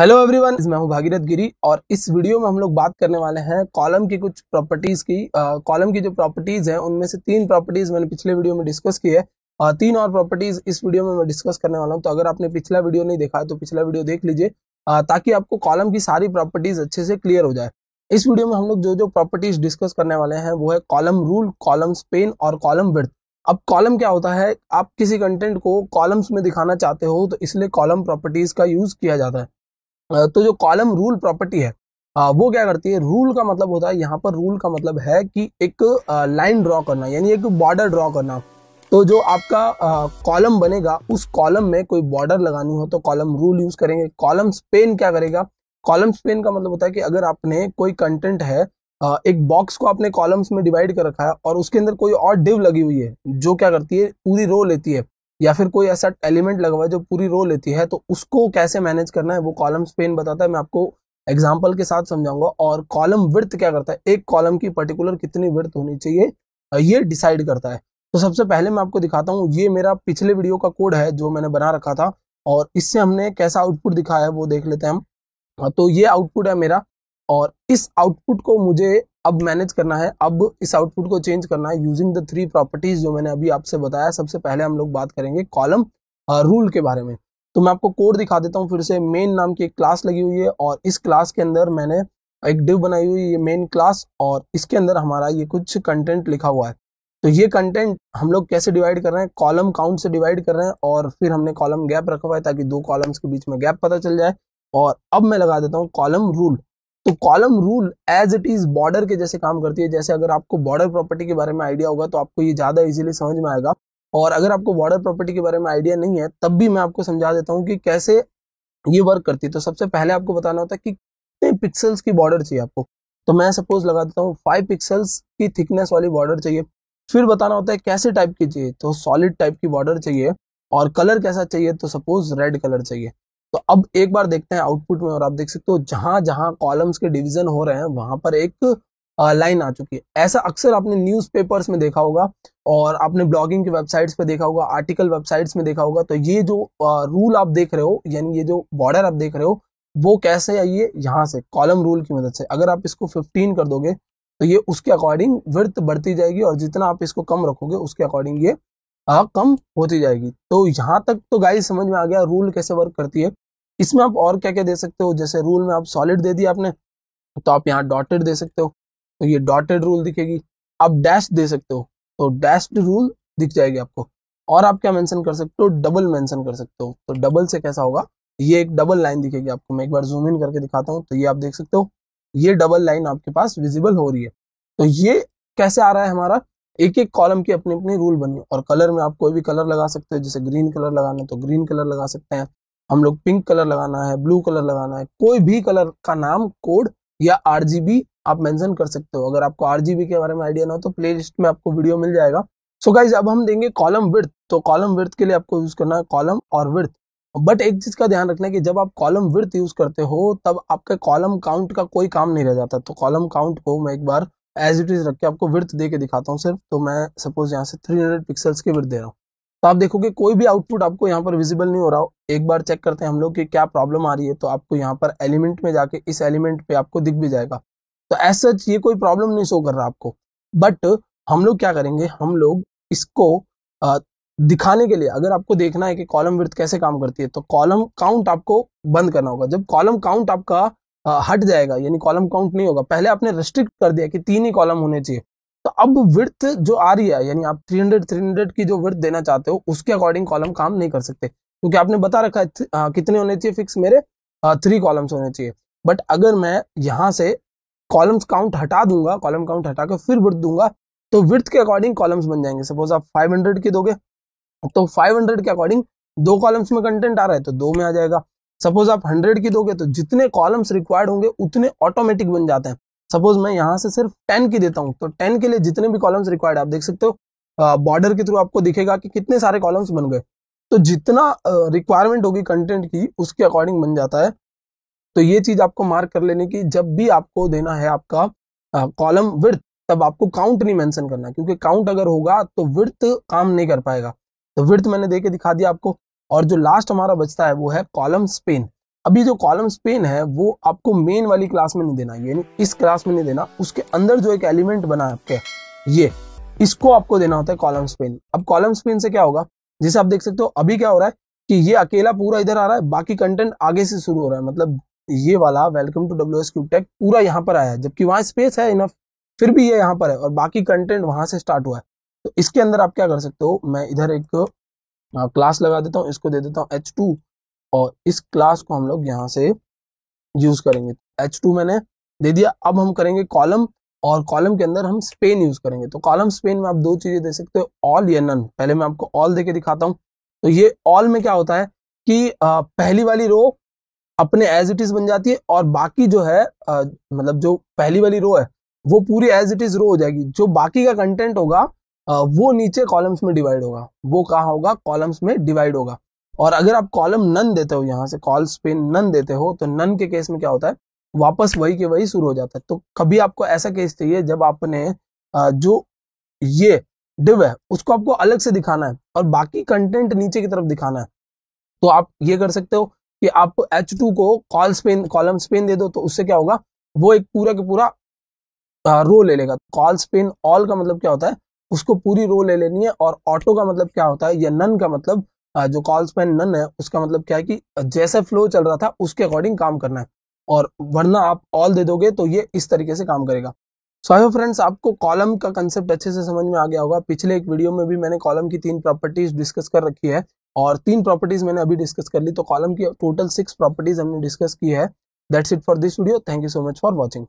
hello everyone मैं हूं भागीरथ गिरी और इस वीडियो में हम लोग बात करने वाले हैं कॉलम की कुछ प्रॉपर्टीज की कॉलम की जो प्रॉपर्टीज हैं उनमें से तीन प्रॉपर्टीज मैंने पिछले वीडियो में डिस्कस की है आ, तीन और प्रॉपर्टीज इस वीडियो में मैं डिस्कस करने वाला हूं तो अगर आपने पिछला वीडियो नहीं देखा तो पिछला वीडियो देख लीजिए ताकि आपको कॉलम की सारी प्रॉपर्टीज अच्छे से क्लियर हो जाए इस वीडियो में हम लोग जो जो प्रॉपर्टीज डिस्कस करने वाले हैं वो है कॉलम रूल कॉलम स्पेन और कॉलम विर्थ अब कॉलम क्या होता है आप किसी कंटेंट को कॉलम्स में दिखाना चाहते हो तो इसलिए कॉलम प्रॉपर्टीज का यूज किया जाता है तो जो कॉलम रूल प्रॉपर्टी है वो क्या करती है रूल का मतलब होता है यहाँ पर रूल का मतलब है कि एक लाइन ड्रॉ करना यानी एक बॉर्डर ड्रॉ करना तो जो आपका कॉलम बनेगा उस कॉलम में कोई बॉर्डर लगानी हो तो कॉलम रूल यूज करेंगे कॉलम स्पेन क्या करेगा कॉलम स्पेन का मतलब होता है कि अगर आपने कोई कंटेंट है एक बॉक्स को आपने कॉलम्स में डिवाइड कर रखा है और उसके अंदर कोई और डिव लगी हुई है जो क्या करती है पूरी रो लेती है या फिर कोई ऐसा एलिमेंट लगा हुआ है जो पूरी रो लेती है तो उसको कैसे मैनेज करना है वो कॉलम स्पेन बताता है मैं आपको एग्जाम्पल के साथ समझाऊंगा और कॉलम विर्थ क्या करता है एक कॉलम की पर्टिकुलर कितनी विर्थ होनी चाहिए ये डिसाइड करता है तो सबसे पहले मैं आपको दिखाता हूँ ये मेरा पिछले वीडियो का कोड है जो मैंने बना रखा था और इससे हमने कैसा आउटपुट दिखाया है वो देख लेते हैं हम तो ये आउटपुट है मेरा और इस आउटपुट को मुझे अब मैनेज करना है अब इस आउटपुट को चेंज करना है यूजिंग द थ्री प्रॉपर्टीज जो मैंने अभी आपसे बताया सबसे पहले हम लोग बात करेंगे कॉलम रूल के बारे में तो मैं आपको कोड दिखा देता हूँ फिर से मेन नाम की एक क्लास लगी हुई है और इस क्लास के अंदर मैंने एक डिव बनाई हुई है ये मेन क्लास और इसके अंदर हमारा ये कुछ कंटेंट लिखा हुआ है तो ये कंटेंट हम लोग कैसे डिवाइड कर रहे हैं कॉलम काउंट से डिवाइड कर रहे हैं और फिर हमने कॉलम गैप रखा हुआ है ताकि दो कॉलम्स के बीच में गैप पता चल जाए और अब मैं लगा देता हूँ कॉलम रूल तो column rule as it is border के जैसे काम करती है जैसे अगर आपको बॉर्डर प्रॉपर्टी के बारे में आइडिया होगा तो आपको ये ज्यादा इजीली समझ में आएगा और अगर आपको बॉर्डर प्रॉपर्टी के बारे में आइडिया नहीं है तब भी मैं आपको समझा देता हूँ कि कैसे ये वर्क करती है तो सबसे पहले आपको बताना होता है कि कितने पिक्सल्स की बॉर्डर चाहिए आपको तो मैं सपोज लगा देता हूँ फाइव पिक्सल्स की थिकनेस वाली बॉर्डर चाहिए फिर बताना होता है कैसे टाइप की चाहिए तो सॉलिड टाइप की बॉर्डर चाहिए और कलर कैसा चाहिए तो सपोज रेड कलर चाहिए तो अब एक बार देखते हैं आउटपुट में और आप देख सकते हो जहां जहां कॉलम्स के डिवीजन हो रहे हैं वहां पर एक लाइन आ चुकी है ऐसा अक्सर आपने न्यूज़पेपर्स में देखा होगा और आपने ब्लॉगिंग की वेबसाइट्स पे देखा होगा आर्टिकल वेबसाइट्स में देखा होगा तो ये जो रूल आप देख रहे हो यानी ये जो बॉर्डर आप देख रहे हो वो कैसे है यहाँ से कॉलम रूल की मदद से अगर आप इसको 15 कर दोगे तो ये उसके अकॉर्डिंग वृत्त बढ़ती जाएगी और जितना आप इसको कम रखोगे उसके अकॉर्डिंग ये आ, हाँ, कम होती जाएगी तो यहाँ तक तो गाइस समझ में आ गया रूल कैसे वर्क करती है इसमें आप और क्या क्या दे सकते हो जैसे रूल में आप सॉलिड दे दिया आपने तो आप यहाँ डॉटेड दे सकते हो तो ये डॉटेड रूल दिखेगी आप डैश दे सकते हो तो डैश्ड रूल दिख जाएगी आपको और आप क्या मैंशन कर सकते हो डबल मैंशन कर सकते हो तो डबल से कैसा होगा ये एक डबल लाइन दिखेगी आपको मैं एक बार जूम इन करके दिखाता हूँ तो ये आप देख सकते हो ये डबल लाइन आपके पास विजिबल हो रही है तो ये कैसे आ रहा है हमारा एक एक कॉलम के अपने अपने रूल बने और कलर में आप कोई भी कलर लगा सकते हैं जैसे ग्रीन कलर लगाना है तो ग्रीन कलर लगा सकते हैं हम लोग पिंक कलर लगाना है ब्लू कलर लगाना है कोई भी कलर का नाम कोड या आर आप मेंशन कर सकते हो अगर आपको आर के बारे में आइडिया ना हो तो प्ले लिस्ट में आपको वीडियो मिल जाएगा सो so गाइज अब हम देंगे कॉलम विर्थ तो कॉलम विर्थ के लिए आपको यूज करना है कॉलम और विर्थ बट एक चीज का ध्यान रखना है कि जब आप कॉलम विर्थ यूज करते हो तब आपके कॉलम काउंट का कोई काम नहीं रह जाता तो कॉलम काउंट को मैं एक बार एज इट इज़ रख के आपको विर्थ दे के दिखाता हूँ सिर्फ तो मैं सपोज यहाँ से 300 पिक्सल्स के विर्थ दे रहा हूँ तो आप देखोगे कोई भी आउटपुट आपको यहाँ पर विजिबल नहीं हो रहा हो एक बार चेक करते हैं हम लोग कि क्या प्रॉब्लम आ रही है तो आपको यहाँ पर एलिमेंट में जाके इस एलिमेंट पे आपको दिख भी जाएगा तो एज सच ये कोई प्रॉब्लम नहीं शो कर रहा आपको बट हम लोग क्या करेंगे हम लोग इसको आ, दिखाने के लिए अगर आपको देखना है कि कॉलम विर्थ कैसे काम करती है तो कॉलम काउंट आपको बंद करना होगा जब कॉलम काउंट आपका हट जाएगा यानी कॉलम काउंट नहीं होगा पहले आपने रेस्ट्रिक्ट कर दिया कि तीन ही कॉलम होने चाहिए तो अब विर्थ जो आ रही है यानी आप 300 300 की जो विर्थ देना चाहते हो उसके अकॉर्डिंग कॉलम काम नहीं कर सकते क्योंकि आपने बता रखा है आ, कितने होने चाहिए फिक्स मेरे थ्री कॉलम्स होने चाहिए बट अगर मैं यहाँ से कॉलम्स काउंट हटा दूंगा कॉलम काउंट हटा कर फिर विर्थ दूंगा तो विर्थ के अकॉर्डिंग कॉलम्स बन जाएंगे सपोज आप फाइव के दोगे तो फाइव के अकॉर्डिंग दो कॉलम्स में कंटेंट आ रहा है तो दो में आ जाएगा सपोज आप हंड्रेड की दोगे तो जितने कॉलम्स रिक्वायर्ड होंगे उतने ऑटोमेटिक बन जाते हैं सपोज मैं यहाँ से सिर्फ टेन की देता हूँ तो टेन के लिए जितने भी कॉलम्स रिक्वायर्ड आप देख सकते हो बॉर्डर के थ्रू आपको दिखेगा कि कितने सारे कॉलम्स बन गए तो जितना रिक्वायरमेंट होगी कंटेंट की उसके अकॉर्डिंग बन जाता है तो ये चीज आपको मार्क कर लेने की जब भी आपको देना है आपका कॉलम विर्थ तब आपको काउंट नहीं मेंशन करना क्योंकि काउंट अगर होगा तो विर्थ काम नहीं कर पाएगा तो विर्थ मैंने देके दिखा दिया आपको और जो लास्ट हमारा बचता है वो है कॉलम स्पेन अभी जो कॉलम स्पेन है वो आपको मेन वाली क्लास में नहीं देना यानी इस क्लास में नहीं देना उसके अंदर जो एक एलिमेंट बना है आपके ये इसको आपको देना होता है कॉलम स्पेन अब कॉलम स्पेन से क्या होगा जैसे आप देख सकते हो अभी क्या हो रहा है कि ये अकेला पूरा इधर आ रहा है बाकी कंटेंट आगे से शुरू हो रहा है मतलब ये वाला welcome to W S Tech पूरा यहाँ पर आया है जबकि वहां स्पेस है इनफ फिर भी ये यहाँ पर है और बाकी कंटेंट वहां से स्टार्ट हुआ है तो इसके अंदर आप क्या कर सकते हो मैं इधर एक क्लास लगा देता हूँ इसको दे देता हूँ एच टू और इस क्लास को हम लोग यहाँ से यूज करेंगे एच टू मैंने दे दिया अब हम करेंगे कॉलम और कॉलम के अंदर हम स्पेन यूज करेंगे तो कॉलम स्पेन में आप दो चीजें दे सकते हो ऑल या नन पहले मैं आपको ऑल देके दिखाता हूँ तो ये ऑल में क्या होता है कि पहली वाली रो अपने एज इट इज बन जाती है और बाकी जो है मतलब जो पहली वाली रो है वो पूरी एज इट इज रो हो जाएगी जो बाकी का कंटेंट होगा वो नीचे कॉलम्स में डिवाइड होगा वो कहा होगा कॉलम्स में डिवाइड होगा और अगर आप कॉलम नन देते हो यहाँ से कॉल्स पे नन देते हो तो नन के केस में क्या होता है वापस वही के वही शुरू हो जाता है तो कभी आपको ऐसा केस चाहिए जब आपने जो ये डिव है उसको आपको अलग से दिखाना है और बाकी कंटेंट नीचे की तरफ दिखाना है तो आप ये कर सकते हो कि आप एच टू को कॉल स्पेन कॉलम स्पेन दे दो तो उससे क्या होगा वो एक पूरा के पूरा रो ले लेगा कॉल स्पेन ऑल का मतलब क्या होता है उसको पूरी रो ले लेनी है और ऑटो का मतलब क्या होता है या नन का मतलब जो कॉल्स स्पैन नन है उसका मतलब क्या है कि जैसे फ्लो चल रहा था उसके अकॉर्डिंग काम करना है और वरना आप ऑल दे दोगे तो ये इस तरीके से काम करेगा सो आई फ्रेंड्स आपको कॉलम का कंसेप्ट अच्छे से समझ में आ गया होगा पिछले एक वीडियो में भी मैंने कॉलम की तीन प्रॉपर्टीज डिस्कस कर रखी है और तीन प्रॉपर्टीज मैंने अभी डिस्कस कर ली तो कॉलम की टोटल सिक्स प्रॉपर्टीज हमने डिस्कस की है that's it for this video thank you so much for watching